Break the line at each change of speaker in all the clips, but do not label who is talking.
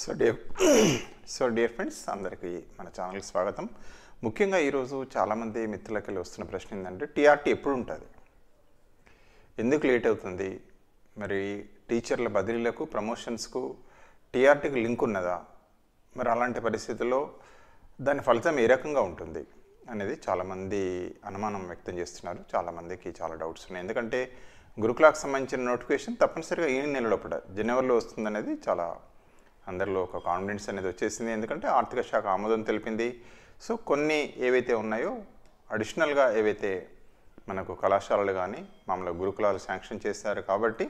so dear so dear friends అందరికీ మన ఛానల్కి స్వాగతం ముఖ్యంగా ఈరోజు చాలామంది మిత్రులకి వెళ్ళి వస్తున్న ప్రశ్న ఏంటంటే టీఆర్టీ ఎప్పుడు ఉంటుంది ఎందుకు లేట్ అవుతుంది మరి టీచర్ల బదిలీలకు ప్రమోషన్స్కు టీఆర్టీకి లింక్ ఉన్నదా మరి అలాంటి పరిస్థితుల్లో దాని ఫలితం ఏ రకంగా ఉంటుంది అనేది చాలామంది అనుమానం వ్యక్తం చేస్తున్నారు చాలామందికి చాలా డౌట్స్ ఉన్నాయి ఎందుకంటే గురుకులాకు సంబంధించిన నోటిఫికేషన్ తప్పనిసరిగా ఈ నెలలో అప్పుడు జనవరిలో వస్తుందనేది చాలా అందరిలో ఒక కాన్ఫిడెన్స్ అనేది వచ్చేసింది ఎందుకంటే ఆర్థిక శాఖ ఆమోదం తెలిపింది సో కొన్ని ఏవైతే ఉన్నాయో అడిషనల్గా ఏవైతే మనకు కళాశాలలు కానీ మామూలుగా గురుకులాలు శాంక్షన్ చేశారు కాబట్టి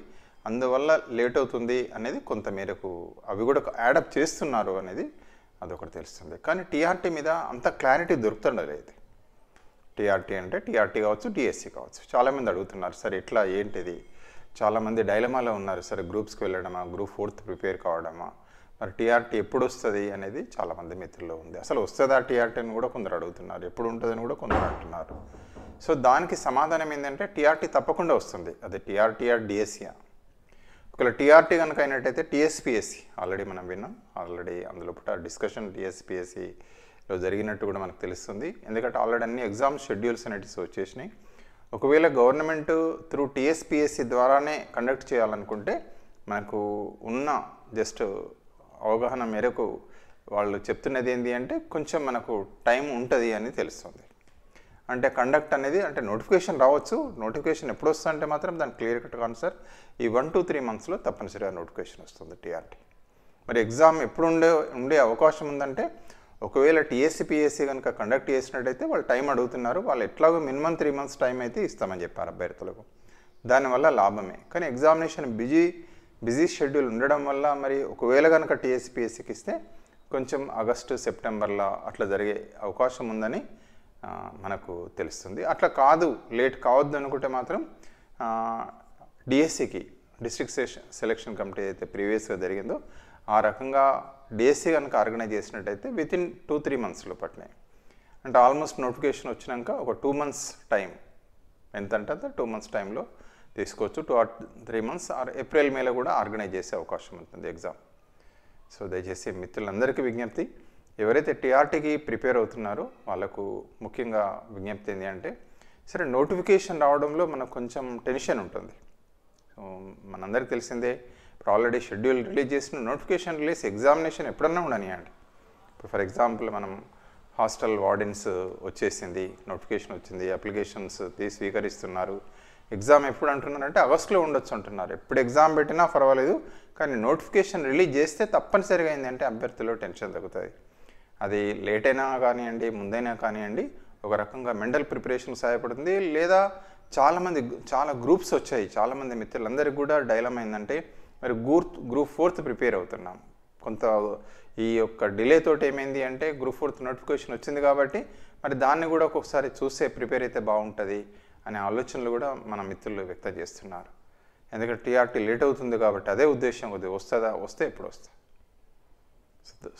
అందువల్ల లేట్ అవుతుంది అనేది కొంత మేరకు అవి కూడా యాడప్ చేస్తున్నారు అనేది అదొకటి తెలుస్తుంది కానీ టీఆర్టీ మీద అంత క్లారిటీ దొరుకుతుండలేదు టీఆర్టీ అంటే టీఆర్టీ కావచ్చు డిఎస్సి కావచ్చు చాలామంది అడుగుతున్నారు సార్ ఎట్లా ఏంటిది చాలామంది డైలమాలో ఉన్నారు సార్ గ్రూప్స్కి వెళ్ళడమా గ్రూప్ ఫోర్త్ ప్రిపేర్ కావడమా మరి టీఆర్టీ ఎప్పుడు వస్తుంది అనేది చాలామంది మిత్రుల్లో ఉంది అసలు వస్తుందా టీఆర్టీ అని కూడా కొందరు అడుగుతున్నారు ఎప్పుడు ఉంటుందని కూడా కొందరు అంటున్నారు సో దానికి సమాధానం ఏంటంటే టీఆర్టీ తప్పకుండా వస్తుంది అది టీఆర్టీఆర్ డిఎస్ఈఆ ఒకవేళ టీఆర్టీ కనుక అయినట్టయితే టీఎస్పిఎస్సి ఆల్రెడీ మనం విన్నాం ఆల్రెడీ అందులో డిస్కషన్ టీఎస్పిఎస్సిలో జరిగినట్టు కూడా మనకు తెలుస్తుంది ఎందుకంటే ఆల్రెడీ అన్ని ఎగ్జామ్ షెడ్యూల్స్ అనేటివి వచ్చేసినాయి ఒకవేళ గవర్నమెంట్ త్రూ టీఎస్పిఎస్సి ద్వారానే కండక్ట్ చేయాలనుకుంటే మనకు ఉన్న జస్ట్ అవగాహన మేరకు వాళ్ళు చెప్తున్నది ఏంటి అంటే కొంచెం మనకు టైం ఉంటుంది అని తెలుస్తుంది అంటే కండక్ట్ అనేది అంటే నోటిఫికేషన్ రావచ్చు నోటిఫికేషన్ ఎప్పుడు వస్తుందంటే మాత్రం దాని క్లియర్ కట్ సార్ ఈ వన్ టూ త్రీ మంత్స్లో తప్పనిసరిగా నోటిఫికేషన్ వస్తుంది టీఆర్టీ మరి ఎగ్జామ్ ఎప్పుడు ఉండే ఉండే అవకాశం ఉందంటే ఒకవేళ టీఎస్సీ పిఎస్సీ కనుక కండక్ట్ చేసినట్టయితే వాళ్ళు టైం అడుగుతున్నారు వాళ్ళు ఎట్లాగో మినిమం త్రీ మంత్స్ టైం అయితే ఇస్తామని చెప్పారు అభ్యర్థులకు దానివల్ల లాభమే కానీ ఎగ్జామినేషన్ బిజీ బిజీ షెడ్యూల్ ఉండడం వల్ల మరి ఒకవేళ కనుక టీఎస్పిఎస్సికి ఇస్తే కొంచెం ఆగస్టు సెప్టెంబర్లో అట్లా జరిగే అవకాశం ఉందని మనకు తెలుస్తుంది అట్లా కాదు లేట్ కావద్దు అనుకుంటే మాత్రం డిఎస్సికి డిస్ట్రిక్ట్ సెలక్షన్ కమిటీ అయితే ప్రీవియస్గా జరిగిందో ఆ రకంగా డిఎస్సి కనుక ఆర్గనైజ్ చేసినట్టయితే విత్ ఇన్ టూ త్రీ మంత్స్లో పట్టినాయి అంటే ఆల్మోస్ట్ నోటిఫికేషన్ వచ్చినాక ఒక టూ మంత్స్ టైం ఎంత అంటే టూ మంత్స్ టైంలో తీసుకోవచ్చు two or three months or April మేలో కూడా ఆర్గనైజ్ చేసే అవకాశం ఉంటుంది ఎగ్జామ్ సో దయచేసి మిత్రులందరికీ విజ్ఞప్తి ఎవరైతే టీఆర్టీకి ప్రిపేర్ అవుతున్నారో వాళ్ళకు ముఖ్యంగా విజ్ఞప్తి ఏంటి అంటే సరే నోటిఫికేషన్ రావడంలో మనకు కొంచెం టెన్షన్ ఉంటుంది సో మనందరికీ తెలిసిందే ఇప్పుడు ఆల్రెడీ షెడ్యూల్ రిలీజ్ చేసిన నోటిఫికేషన్ రిలీజ్ ఎగ్జామినేషన్ ఎప్పుడన్నా ఉండనియండి ఇప్పుడు ఫర్ ఎగ్జాంపుల్ మనం హాస్టల్ వార్డెన్స్ వచ్చేసింది నోటిఫికేషన్ వచ్చింది అప్లికేషన్స్ స్వీకరిస్తున్నారు ఎగ్జామ్ ఎప్పుడు అంటున్నారంటే ఆగస్టులో ఉండొచ్చు అంటున్నారు ఎప్పుడు ఎగ్జామ్ పెట్టినా పర్వాలేదు కానీ నోటిఫికేషన్ రిలీజ్ చేస్తే తప్పనిసరిగా ఏంటంటే అభ్యర్థులు టెన్షన్ తగ్గుతుంది అది లేట్ అయినా కానివ్వండి ముందైనా కానివ్వండి ఒక రకంగా మెంటల్ ప్రిపరేషన్ సహాయపడుతుంది లేదా చాలామంది చాలా గ్రూప్స్ వచ్చాయి చాలామంది మిత్రులందరికీ కూడా డైలమ్ అయిందంటే మరి గ్రూప్ గ్రూప్ ఫోర్త్ ప్రిపేర్ అవుతున్నాం కొంత ఈ యొక్క డిలే తోటి ఏమైంది అంటే గ్రూప్ ఫోర్త్ నోటిఫికేషన్ వచ్చింది కాబట్టి మరి దాన్ని కూడా ఒక్కొక్కసారి చూస్తే ప్రిపేర్ అయితే బాగుంటుంది అనే ఆలోచనలు కూడా మన మిత్రులు వ్యక్తం చేస్తున్నారు ఎందుకంటే టీఆర్టీ లేట్ అవుతుంది కాబట్టి అదే ఉద్దేశం కొద్ది వస్తుందా వస్తే ఎప్పుడు వస్తుంది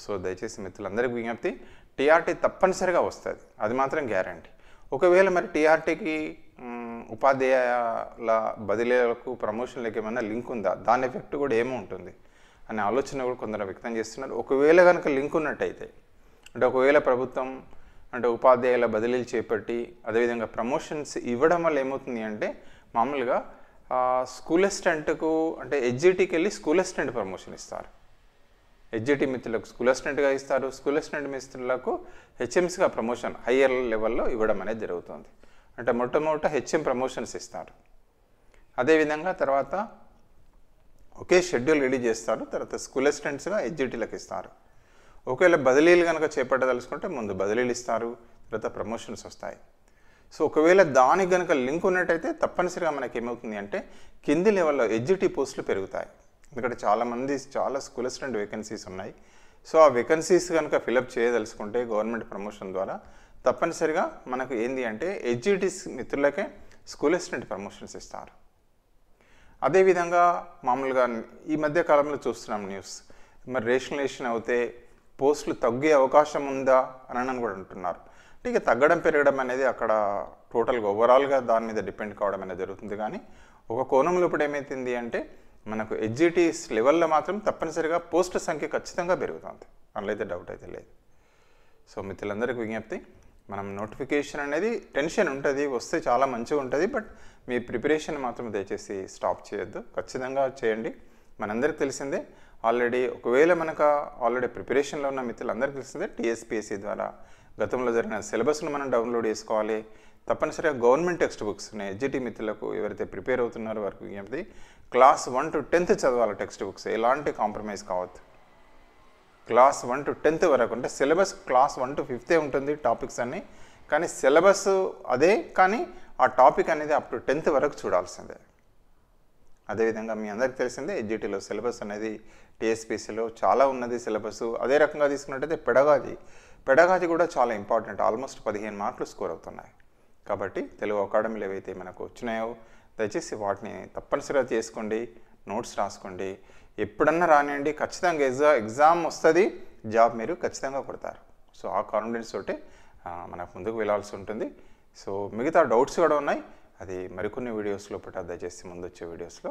సో దయచేసి మిత్రులందరికీ విజ్ఞప్తి టీఆర్టీ తప్పనిసరిగా వస్తుంది అది మాత్రం గ్యారంటీ ఒకవేళ మరి టీఆర్టీకి ఉపాధ్యాయుల బదిలీలకు ప్రమోషన్లకు ఏమైనా లింక్ ఉందా దాని ఎఫెక్ట్ కూడా ఏముంటుంది అనే ఆలోచన కూడా కొందరు వ్యక్తం చేస్తున్నారు ఒకవేళ కనుక లింక్ ఉన్నట్టయితే అంటే ఒకవేళ ప్రభుత్వం అంటే ఉపాధ్యాయుల బదిలీలు చేపట్టి అదేవిధంగా ప్రమోషన్స్ ఇవ్వడం వల్ల ఏమవుతుంది అంటే మామూలుగా స్కూల్ అసిస్టెంట్కు అంటే ఎడ్జిటీకి వెళ్ళి స్కూల్ అసిస్టెంట్ ప్రమోషన్ ఇస్తారు ఎడ్జిటీ మిత్రులకు స్కూల్ అసిస్టెంట్గా ఇస్తారు స్కూల్ అసిస్టెంట్ మిత్రులకు హెచ్ఎంస్గా ప్రమోషన్ హయ్యర్ లెవెల్లో ఇవ్వడం అనేది జరుగుతుంది అంటే మొట్టమొదట హెచ్ఎం ప్రమోషన్స్ ఇస్తారు అదేవిధంగా తర్వాత ఒకే షెడ్యూల్ రెడీ చేస్తారు తర్వాత స్కూల్ అసిస్టెంట్స్గా ఎడ్జిటీలకు ఇస్తారు ఒకవేళ బదిలీలు కనుక చేపట్టదలుచుకుంటే ముందు బదిలీలు ఇస్తారు తర్వాత ప్రమోషన్స్ వస్తాయి సో ఒకవేళ దానికి కనుక లింక్ ఉన్నట్టయితే తప్పనిసరిగా మనకి ఏమవుతుంది అంటే కింది లెవెల్లో ఎగ్జిక్యూటివ్ పోస్టులు పెరుగుతాయి ఎందుకంటే చాలామంది చాలా స్కూల్ అసిస్టెంట్ వేకెన్సీస్ ఉన్నాయి సో ఆ వేకెన్సీస్ కనుక ఫిలప్ చేయదలుచుకుంటే గవర్నమెంట్ ప్రమోషన్ ద్వారా తప్పనిసరిగా మనకు ఏంది అంటే ఎగ్జిక్యూటివ్స్ మిత్రులకే స్కూల్ అసిస్టెంట్ ప్రమోషన్స్ ఇస్తారు అదేవిధంగా మామూలుగా ఈ మధ్య కాలంలో చూస్తున్నాం న్యూస్ మరి రేషనలైజేషన్ అవుతే పోస్టులు తగ్గే అవకాశం ఉందా అని కూడా అంటున్నారు అంటే ఇక తగ్గడం పెరగడం అనేది అక్కడ టోటల్గా ఓవరాల్గా దాని మీద డిపెండ్ కావడం అనేది జరుగుతుంది కానీ ఒక కోణంలో ఇప్పుడు ఏమైతుంది అంటే మనకు ఎడ్జిటీస్ లెవెల్లో మాత్రం తప్పనిసరిగా పోస్టుల సంఖ్య ఖచ్చితంగా పెరుగుతుంది అందులో డౌట్ అయితే లేదు సో మిత్రులందరికీ విజ్ఞప్తి మనం నోటిఫికేషన్ అనేది టెన్షన్ ఉంటుంది వస్తే చాలా మంచిగా ఉంటుంది బట్ మీ ప్రిపరేషన్ మాత్రం దయచేసి స్టాప్ చేయొద్దు ఖచ్చితంగా చేయండి మనందరికీ తెలిసిందే ఆల్రెడీ ఒకవేళ మనక ఆల్రెడీ ప్రిపరేషన్లో ఉన్న మిత్రులందరికీ తెలుస్తుంది టీఎస్పీఎస్సీ ద్వారా గతంలో జరిగిన సిలబస్ను మనం డౌన్లోడ్ చేసుకోవాలి తప్పనిసరిగా గవర్నమెంట్ టెక్స్ట్ బుక్స్ ఎడ్జిటి మిత్రులకు ఎవరైతే ప్రిపేర్ అవుతున్నారో వారికి ఏమిటి క్లాస్ వన్ టు టెన్త్ చదవాలి టెక్స్ట్ బుక్స్ ఎలాంటి కాంప్రమైజ్ కావద్దు క్లాస్ వన్ టు టెన్త్ వరకు అంటే సిలబస్ క్లాస్ వన్ టు ఫిఫ్తే ఉంటుంది టాపిక్స్ అన్ని కానీ సిలబస్ అదే కానీ ఆ టాపిక్ అనేది అప్ టు టెన్త్ వరకు చూడాల్సిందే అదేవిధంగా మీ అందరికి తెలిసిందే ఎడ్జిటీలో సిలబస్ అనేది టీఎస్పీసీలో చాలా ఉన్నది సిలబస్ అదే రకంగా తీసుకున్నట్టయితే పెడగాది పెడగాది కూడా చాలా ఇంపార్టెంట్ ఆల్మోస్ట్ పదిహేను మార్కులు స్కోర్ అవుతున్నాయి కాబట్టి తెలుగు అకాడమీలు ఏవైతే మనకు వచ్చినాయో దయచేసి వాటిని తప్పనిసరిగా చేసుకోండి నోట్స్ రాసుకోండి ఎప్పుడన్నా రానియండి ఖచ్చితంగా ఎగ్జా ఎగ్జామ్ వస్తుంది జాబ్ మీరు ఖచ్చితంగా కొడతారు సో ఆ కాన్ఫిడెన్స్ తోటి మనకు ముందుకు వెళ్ళాల్సి ఉంటుంది సో మిగతా డౌట్స్ కూడా ఉన్నాయి అది మరికొన్ని వీడియోస్లో పట దయచేసి ముందు వచ్చే వీడియోస్లో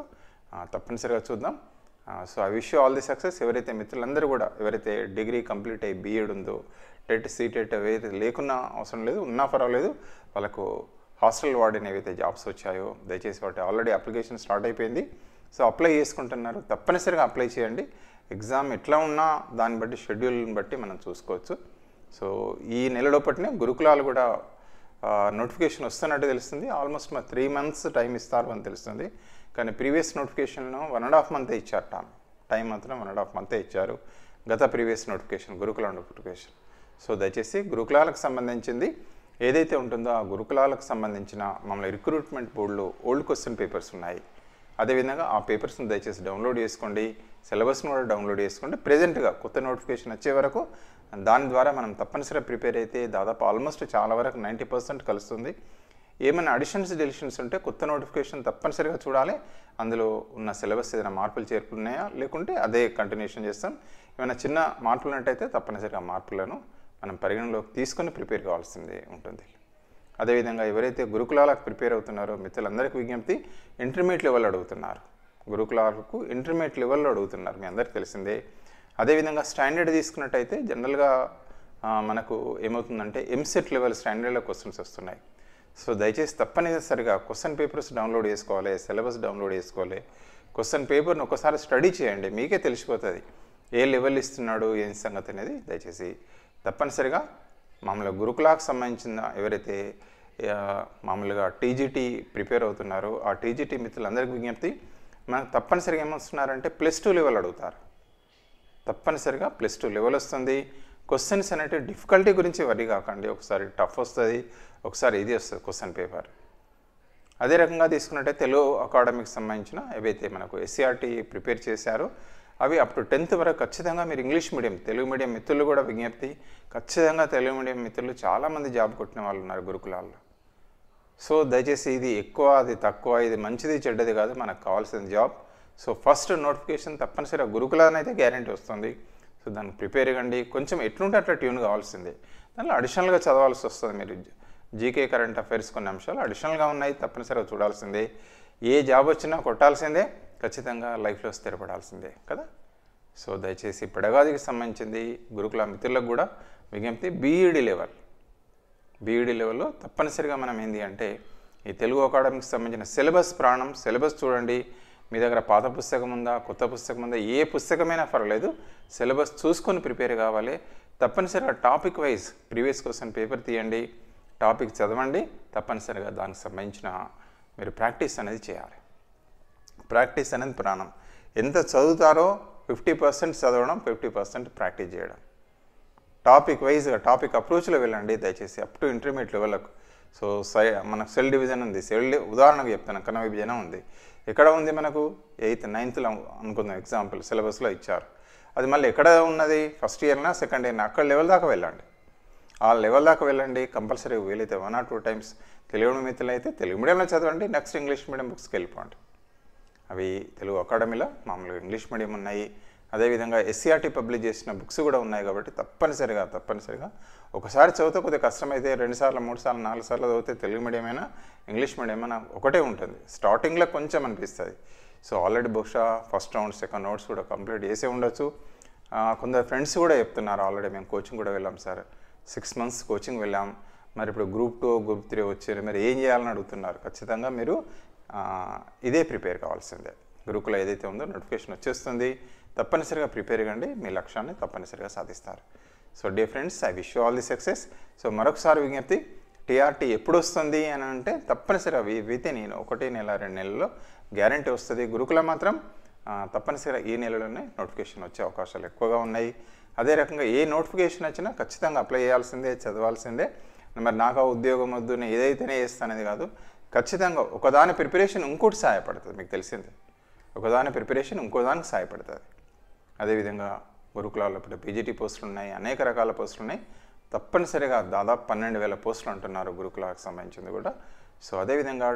తప్పనిసరిగా చూద్దాం so I wish all the success ఎవరైతే మిత్రులందరూ కూడా ఎవరైతే డిగ్రీ కంప్లీట్ అయ్యి బీఎడ్ ఉందో టెట్ సీటెట్ ఏదైతే లేకున్నా అవసరం లేదు ఉన్నా పర్వాలేదు వాళ్ళకు హాస్టల్ వార్డెన్ ఏవైతే జాబ్స్ వచ్చాయో దయచేసి వాటి ఆల్రెడీ అప్లికేషన్ స్టార్ట్ అయిపోయింది సో అప్లై చేసుకుంటున్నారు తప్పనిసరిగా అప్లై చేయండి ఎగ్జామ్ ఎట్లా ఉన్నా దాన్ని బట్టి షెడ్యూల్ని బట్టి మనం చూసుకోవచ్చు సో ఈ నెలలోపటినే గురుకులాలు కూడా నోటిఫికేషన్ వస్తున్నట్టు తెలుస్తుంది ఆల్మోస్ట్ మా త్రీ మంత్స్ టైం ఇస్తారు అని తెలుస్తుంది కానీ previous notification one and half మంతే ఇచ్చారు టైం టైం మాత్రం వన్ అండ్ హాఫ్ మంతే ఇచ్చారు గత previous notification Gurukula notification so దయచేసి గురుకులాలకు సంబంధించింది ఏదైతే ఉంటుందో ఆ గురుకులాలకు సంబంధించిన మమ్మల్ని రిక్రూట్మెంట్ బోర్డులో ఓల్డ్ క్వశ్చన్ పేపర్స్ ఉన్నాయి అదేవిధంగా ఆ పేపర్స్ని దయచేసి డౌన్లోడ్ చేసుకోండి సిలబస్ను కూడా డౌన్లోడ్ చేసుకోండి ప్రజెంట్గా కొత్త నోటిఫికేషన్ వచ్చే వరకు దాని ద్వారా మనం తప్పనిసరిగా ప్రిపేర్ అయితే దాదాపు ఆల్మోస్ట్ చాలా వరకు నైంటీ పర్సెంట్ కలుస్తుంది ఏమైనా అడిషన్స్ డెలిషన్స్ ఉంటే కొత్త నోటిఫికేషన్ తప్పనిసరిగా చూడాలి అందులో ఉన్న సిలబస్ ఏదైనా మార్పులు చేర్పులున్నాయా లేకుంటే అదే కంటిన్యూషన్ చేస్తాం ఏమైనా చిన్న మార్పులు ఉన్నట్టయితే తప్పనిసరిగా మార్పులను మనం పరిగణలోకి తీసుకొని ప్రిపేర్ కావాల్సింది ఉంటుంది అదేవిధంగా ఎవరైతే గురుకులాలకు ప్రిపేర్ అవుతున్నారో మిత్రులందరికీ విజ్ఞప్తి ఇంటర్మీడియట్ లెవెల్ అడుగుతున్నారు గురుకులాలకు ఇంటర్మీడియట్ లెవెల్లో అడుగుతున్నారు మీ అందరికీ తెలిసిందే అదేవిధంగా స్టాండర్డ్ తీసుకున్నట్టయితే జనరల్గా మనకు ఏమవుతుందంటే ఎంసెట్ లెవెల్ స్టాండర్డ్లో క్వశ్చన్స్ వస్తున్నాయి సో దయచేసి తప్పనిసరిగా క్వశ్చన్ పేపర్స్ డౌన్లోడ్ చేసుకోవాలి సిలబస్ డౌన్లోడ్ చేసుకోవాలి క్వశ్చన్ పేపర్ని ఒకసారి స్టడీ చేయండి మీకే తెలిసిపోతుంది ఏ లెవెల్ ఇస్తున్నాడు ఏం సంగతి అనేది దయచేసి తప్పనిసరిగా మామూలుగా గురుకులాకు సంబంధించిన ఎవరైతే మామూలుగా టీజీటీ ప్రిపేర్ అవుతున్నారో ఆ టీజీటీ మిత్రులందరికీ విజ్ఞప్తి మనకు తప్పనిసరిగా ఏమొస్తున్నారంటే ప్లస్ టూ లెవెల్ అడుగుతారు తప్పనిసరిగా ప్లస్ టూ లెవెల్ వస్తుంది క్వశ్చన్స్ అనేవి డిఫికల్టీ గురించి వరి కాకండి ఒకసారి టఫ్ వస్తుంది ఒకసారి ఇది వస్తుంది క్వశ్చన్ పేపర్ అదే రకంగా తీసుకున్నట్టే తెలుగు అకాడమీకి సంబంధించిన ఏవైతే మనకు ఎస్సీఆర్టీ ప్రిపేర్ e చేశారో అవి అప్ టు టెన్త్ వరకు ఖచ్చితంగా మీరు ఇంగ్లీష్ మీడియం తెలుగు మీడియం మిత్రులు కూడా విజ్ఞప్తి ఖచ్చితంగా తెలుగు మీడియం మిత్రులు చాలామంది జాబ్ కొట్టిన వాళ్ళు ఉన్నారు గురుకులాల్లో సో దయచేసి ఇది ఎక్కువ అది తక్కువ ఇది మంచిది చెడ్డది కాదు మనకు కావాల్సిన జాబ్ సో ఫస్ట్ నోటిఫికేషన్ తప్పనిసరిగా గురుకులానైతే గ్యారంటీ వస్తుంది సో దానికి ప్రిపేర్ ఇవ్వండి కొంచెం ఎట్లుంటే అట్లా ట్యూన్ కావాల్సిందే దానిలో అడిషనల్గా చదవాల్సి వస్తుంది మీరు జీకే కరెంట్ అఫైర్స్ కొన్ని అంశాలు అడిషనల్గా ఉన్నాయి తప్పనిసరిగా చూడాల్సిందే ఏ జాబ్ వచ్చినా కొట్టాల్సిందే ఖచ్చితంగా లైఫ్లో స్థిరపడాల్సిందే కదా సో దయచేసి పెడగాదికి సంబంధించింది గురుకుల మిత్రులకు కూడా విజ్ఞప్తి బీఈడి లెవెల్ బీఈడి లెవెల్లో తప్పనిసరిగా మనం ఏంటి అంటే ఈ తెలుగు అకాడమీకి సంబంధించిన సిలబస్ ప్రాణం సిలబస్ చూడండి మీ దగ్గర పాత పుస్తకం ఉందా కొత్త పుస్తకం ఉందా ఏ పుస్తకమైనా పర్వాలేదు సిలబస్ చూసుకొని ప్రిపేర్ కావాలి తప్పనిసరిగా topic wise previous question paper తీయండి టాపిక్ చదవండి తప్పనిసరిగా దానికి సంబంధించిన మీరు ప్రాక్టీస్ అనేది చేయాలి ప్రాక్టీస్ అనేది ప్రాణం ఎంత చదువుతారో ఫిఫ్టీ పర్సెంట్ చదవడం ఫిఫ్టీ పర్సెంట్ ప్రాక్టీస్ చేయడం టాపిక్ వైజ్గా టాపిక్ అప్రోచ్లో వెళ్ళండి దయచేసి అప్ టు ఇంటర్మీడియట్ లెవెల్కు సో సై మన సెల్ డివిజన్ ఉంది సెల్ ఉదాహరణకు చెప్తాను కణ విభజన ఉంది ఎక్కడ ఉంది మనకు ఎయిత్ నైన్త్లో అనుకుందాం ఎగ్జాంపుల్ సిలబస్లో ఇచ్చారు అది మళ్ళీ ఎక్కడ ఉన్నది ఫస్ట్ ఇయర్నా సెకండ్ ఇయర్నా అక్కడ లెవెల్ దాకా వెళ్ళండి ఆ లెవెల్ దాకా వెళ్ళండి కంపల్సరీ వీలైతే one or two times Telugu మిత్రులు అయితే తెలుగు మీడియంలో చదవండి నెక్స్ట్ ఇంగ్లీష్ మీడియం బుక్స్కి వెళ్ళిపోండి అవి తెలుగు అకాడమీలో మామూలుగా ఇంగ్లీష్ మీడియం ఉన్నాయి అదేవిధంగా ఎస్సీఆర్టీ పబ్లిష్ e చేసిన బుక్స్ కూడా ఉన్నాయి కాబట్టి తప్పనిసరిగా తప్పనిసరిగా ఒకసారి చదివితే కొద్దిగా కష్టమైతే రెండు సార్లు మూడు సార్లు నాలుగు సార్లు చదివితే తెలుగు మీడియం అయినా ఇంగ్లీష్ మీడియం అయినా ఒకటే ఉంటుంది స్టార్టింగ్లో కొంచెం అనిపిస్తుంది సో ఆల్రెడీ బహుశా ఫస్ట్ రౌండ్ సెకండ్ రౌండ్స్ కూడా కంప్లీట్ చేసే ఉండొచ్చు కొందరు ఫ్రెండ్స్ కూడా చెప్తున్నారు ఆల్రెడీ మేము కోచింగ్ కూడా వెళ్ళాం సార్ సిక్స్ మంత్స్ కోచింగ్ వెళ్ళాం మరి ఇప్పుడు గ్రూప్ టూ గ్రూప్ త్రీ వచ్చారు మరి ఏం చేయాలని అడుగుతున్నారు ఖచ్చితంగా మీరు ఇదే ప్రిపేర్ కావాల్సిందే గురుకుల ఏదైతే ఉందో నోటిఫికేషన్ వచ్చేస్తుంది తప్పనిసరిగా ప్రిపేర్ కండి మీ లక్ష్యాన్ని తప్పనిసరిగా సాధిస్తారు so dear friends I wish all the success so మరొకసారి విజ్ఞప్తి టీఆర్టీ ఎప్పుడు వస్తుంది అని అంటే తప్పనిసరిగా వితే నేను ఒకటి నెల రెండు నెలల్లో గ్యారంటీ వస్తుంది గురుకుల మాత్రం తప్పనిసరిగా ఈ నెలలోనే నోటిఫికేషన్ వచ్చే అవకాశాలు ఎక్కువగా ఉన్నాయి అదే రకంగా ఏ నోటిఫికేషన్ వచ్చినా ఖచ్చితంగా అప్లై చేయాల్సిందే చదవాల్సిందే మరి నాకు ఉద్యోగం వద్దు నేను ఏదైతేనే చేస్తానది కాదు ఖచ్చితంగా ఒకదాని ప్రిపరేషన్ ఇంకోటి సహాయపడుతుంది మీకు తెలిసిందే ఒకదాని ప్రిపరేషన్ ఇంకోదానికి సహాయపడుతుంది అదేవిధంగా గురుకులాల్లో ఇప్పుడు పీజీటీ పోస్టులు ఉన్నాయి అనేక రకాల పోస్టులు ఉన్నాయి తప్పనిసరిగా దాదాపు పన్నెండు వేల పోస్టులు అంటున్నారు గురుకులాలకు సంబంధించింది కూడా సో అదేవిధంగా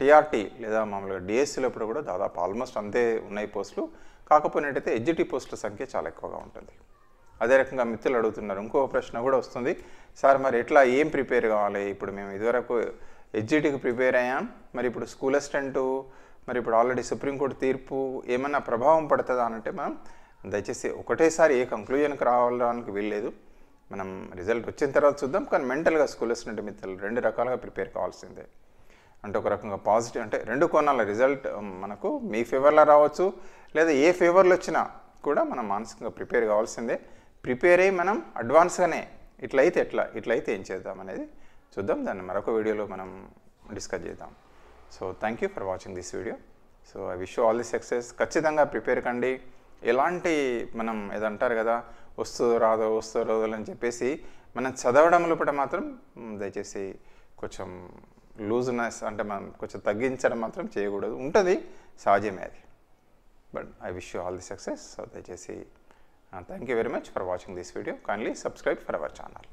టీఆర్టీ లేదా మామూలుగా డిఎస్సీలో ఇప్పుడు కూడా దాదాపు ఆల్మోస్ట్ అంతే ఉన్నాయి పోస్టులు కాకపోయినట్టయితే ఎడ్జిటీ పోస్టుల సంఖ్య చాలా ఎక్కువగా ఉంటుంది అదే రకంగా మిత్రులు అడుగుతున్నారు ఇంకో ప్రశ్న కూడా వస్తుంది సార్ మరి ఎట్లా ఏం ప్రిపేర్ కావాలి ఇప్పుడు మేము ఇదివరకు ఎడ్జిటీకి ప్రిపేర్ అయ్యాం మరి ఇప్పుడు స్కూల్ అసిస్టెంటు మరి ఇప్పుడు ఆల్రెడీ సుప్రీంకోర్టు తీర్పు ఏమైనా ప్రభావం పడుతుందా అంటే మనం దయచేసి ఒకటేసారి ఏ కంక్లూజన్కి రావడానికి వీల్లేదు మనం రిజల్ట్ వచ్చిన తర్వాత చూద్దాం కానీ మెంటల్గా స్కూల్ వస్తున్నట్టు మిత్రులు రెండు రకాలుగా ప్రిపేర్ కావాల్సిందే అంటే ఒక రకంగా పాజిటివ్ అంటే రెండు కోణాల రిజల్ట్ మనకు మీ ఫేవర్లో రావచ్చు లేదా ఏ ఫేవర్లు వచ్చినా కూడా మనం మానసికంగా ప్రిపేర్ కావాల్సిందే ప్రిపేర్ అయ్యి మనం అడ్వాన్స్గానే ఇట్లయితే ఎట్లా ఇట్లయితే ఏం చేద్దాం అనేది చూద్దాం దాన్ని మరొక వీడియోలో మనం డిస్కస్ చేద్దాం so thank you for watching this video so I wish all the success ఖచ్చితంగా ప్రిపేర్ కండి ఎలాంటి మనం ఏదంటారు కదా వస్తుందో రాదో వస్తుందో రాదో అని చెప్పేసి మనం చదవడం లోపల మాత్రం దయచేసి కొంచెం లూజ్నెస్ అంటే మనం కొంచెం తగ్గించడం మాత్రం చేయకూడదు ఉంటుంది సహజమే అది but I wish you all the success so దయచేసి thank you very much for watching this video kindly subscribe for our channel